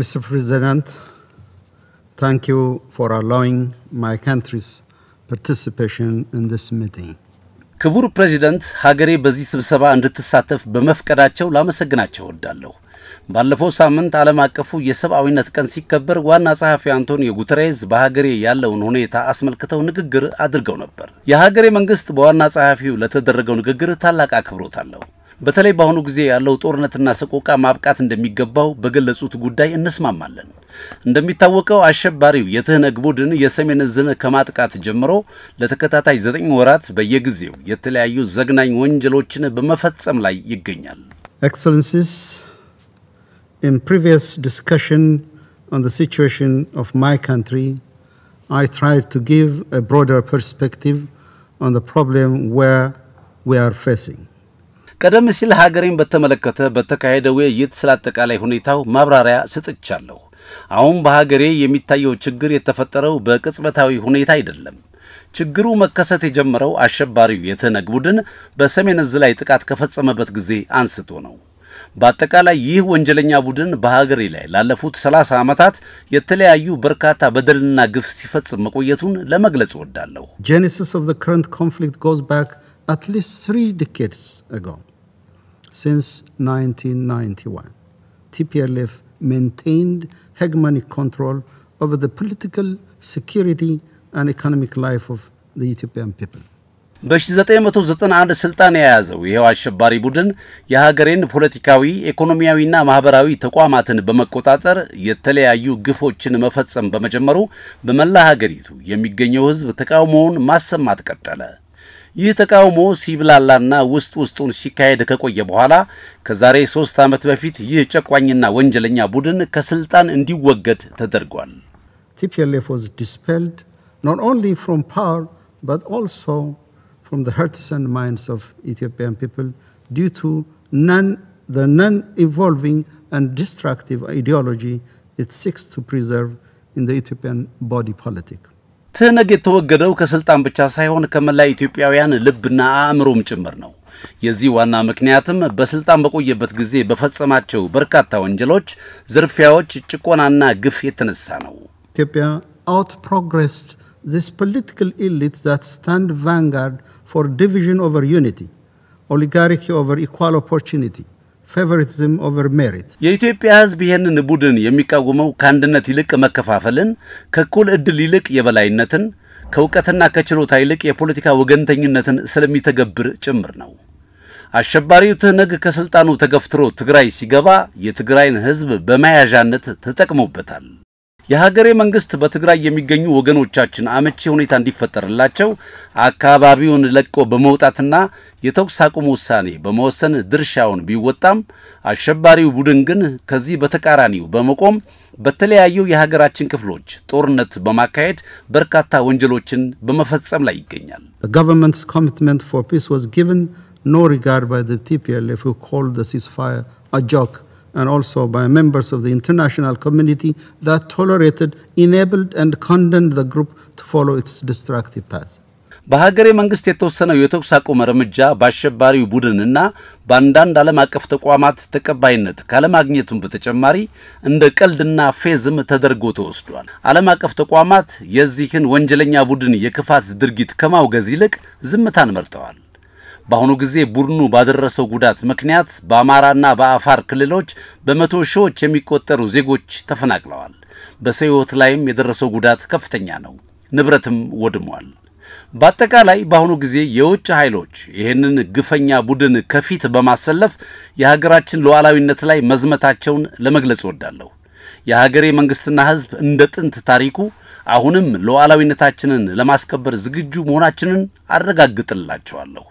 Mr. President, thank you for allowing my country's participation in this meeting. ክቡር ፕሬዚደንት ሀገሬ በዚህ ስብሰባ እንድትሳተፍ በመፍቀዳቸው ላመሰግናቸው እወዳለሁ። ባለፈው ሳምንት ዓለም አቀፉ የሰብአዊነት ቀን ሲከበር ዋና ጸሐፊ አንቶኒዮ ጉተሬዝ በሀገሬ ያለውን ሁኔታ አስመልክተው ንግግር አድርገው ነበር። የሀገሬ መንግስት በዋና ጸሐፊው ለተደረገው ንግግር ታላቅ አክብሮት አለው። በተለይ በአሁኑ ጊዜ ያለው ጦርነትና ሰቆቃ ማብቃት እንደሚገባው በገለጹት ጉዳይ እንስማማለን። እንደሚታወቀው አሸባሪው የትህነግ ቡድን የሰሜን ዕዝን ከማጥቃት ጀምሮ ለተከታታይ ዘጠኝ ወራት በየጊዜው የተለያዩ ዘግናኝ ወንጀሎችን በመፈጸም ላይ ይገኛል። ኤክሰለንሲስ ኢን ፕሪቪየስ ዲስካሽን ኦን ዘ ሲቹዌሽን ኦፍ ማይ ካንትሪ አይ ትራይድ ቱ ጊቭ አ ብሮደር ፐርስፔክቲቭ ኦን ዘ ፕሮብለም ዌር ዊ አር ፌሲንግ ቀደም ሲል ሀገሬን በተመለከተ በተካሄደ ውይይት ስለ አጠቃላይ ሁኔታው ማብራሪያ ስጥቻለሁ። አሁን በሀገሬ የሚታየው ችግር የተፈጠረው በቅጽበታዊ ሁኔታ አይደለም። ችግሩ መከሰት የጀመረው አሸባሪው የተነግ ቡድን በሰሜን እዝ ላይ ጥቃት ከፈጸመበት ጊዜ አንስቶ ነው። በአጠቃላይ ይህ ወንጀለኛ ቡድን በሀገሬ ላይ ላለፉት 30 ዓመታት የተለያዩ በርካታ በደልና ግፍ ሲፈጽም መቆየቱን ለመግለጽ እወዳለሁ። ጄኔሲስ ኦፍ ዘ ከረንት ኮንፍሊክት ጎዝ ባክ አት ሊስት ዲኬድስ አጎ Since 1991, TPLF maintained hegemonic control over the political, security, and economic life of the Ethiopian people. በ1991 ስልጣን የያዘው ይኸው አሸባሪ ቡድን የሀገሬን ፖለቲካዊ ኢኮኖሚያዊና ማህበራዊ ተቋማትን በመቆጣጠር የተለያዩ ግፎችን መፈጸም በመጀመሩ በመላ ሀገሪቱ የሚገኘው ሕዝብ ተቃውሞውን ማሰማት ቀጠለ። ይህ ተቃውሞ ሲብላላና ውስጥ ውስጡን ሲካሄድ ከቆየ በኋላ ከዛሬ ሶስት ዓመት በፊት ይህ ጨቋኝና ወንጀለኛ ቡድን ከስልጣን እንዲወገድ ተደርጓል። TPLF was dispelled not only from power but also from the hearts and minds of Ethiopian people due to the non-evolving and destructive ideology it seeks to preserve in the Ethiopian body politic. ትህነግ የተወገደው ከስልጣን ብቻ ሳይሆን ከመላ ኢትዮጵያውያን ልብና አእምሮም ጭምር ነው። የዚህ ዋና ምክንያትም በስልጣን በቆየበት ጊዜ በፈጸማቸው በርካታ ወንጀሎች፣ ዝርፊያዎች፣ ጭቆናና ግፍ የተነሳ ነው። ኢትዮጵያ አውት ፕሮግረስድ ዚስ ፖለቲካል ኢሊት ዛት ስታንድ ቫንጋርድ ፎር ዲቪዥን ኦቨር ዩኒቲ ኦሊጋርኪ ኦቨር ኢኳል ኦፖርቹኒቲ ፌቨሪቲዝም ኦቨር ሜሪት። የኢትዮጵያ ሕዝብ ይህንን ቡድን የሚቃወመው ከአንድነት ይልቅ መከፋፈልን፣ ከእኩል እድል ይልቅ የበላይነትን፣ ከእውቀትና ከችሎታ ይልቅ የፖለቲካ ወገንተኝነትን ስለሚተገብር ጭምር ነው። አሸባሪው ትህነግ ከስልጣኑ ተገፍትሮ ትግራይ ሲገባ የትግራይን ሕዝብ በመያዣነት ተጠቅሞበታል። የሀገሬ መንግስት በትግራይ የሚገኙ ወገኖቻችን አመቺ ሁኔታ እንዲፈጠርላቸው አካባቢውን ለቆ በመውጣትና የተኩስ አቁም ውሳኔ በመወሰን ድርሻውን ቢወጣም አሸባሪው ቡድን ግን ከዚህ በተቃራኒው በመቆም በተለያዩ የሀገራችን ክፍሎች ጦርነት በማካሄድ በርካታ ወንጀሎችን በመፈጸም ላይ ይገኛል። government's commitment for peace was given and also by members of the international community that tolerated, enabled, and condemned the group to follow its destructive path. በሀገሬ መንግስት የተወሰነው የተኩስ አቁም እርምጃ በአሸባሪው ቡድንና በአንዳንድ ዓለም አቀፍ ተቋማት ተቀባይነት ካለማግኘቱም በተጨማሪ እንደ ቀልድና ፌዝም ተደርጎ ተወስዷል። ዓለም አቀፍ ተቋማት የዚህን ወንጀለኛ ቡድን የክፋት ድርጊት ከማውገዝ ይልቅ ዝምታን መርጠዋል። በአሁኑ ጊዜ ቡድኑ ባደረሰው ጉዳት ምክንያት በአማራና በአፋር ክልሎች በመቶ ሺዎች የሚቆጠሩ ዜጎች ተፈናቅለዋል። በሰው ሕይወት ላይም የደረሰው ጉዳት ከፍተኛ ነው። ንብረትም ወድሟል። በአጠቃላይ በአሁኑ ጊዜ የውጭ ኃይሎች ይህንን ግፈኛ ቡድን ከፊት በማሰለፍ የሀገራችን ሉዓላዊነት ላይ መዝመታቸውን ለመግለጽ እወዳለሁ። የሀገሬ መንግሥትና ሕዝብ እንደ ጥንት ታሪኩ አሁንም ሉዓላዊነታችንን ለማስከበር ዝግጁ መሆናችንን አረጋግጥላቸዋለሁ።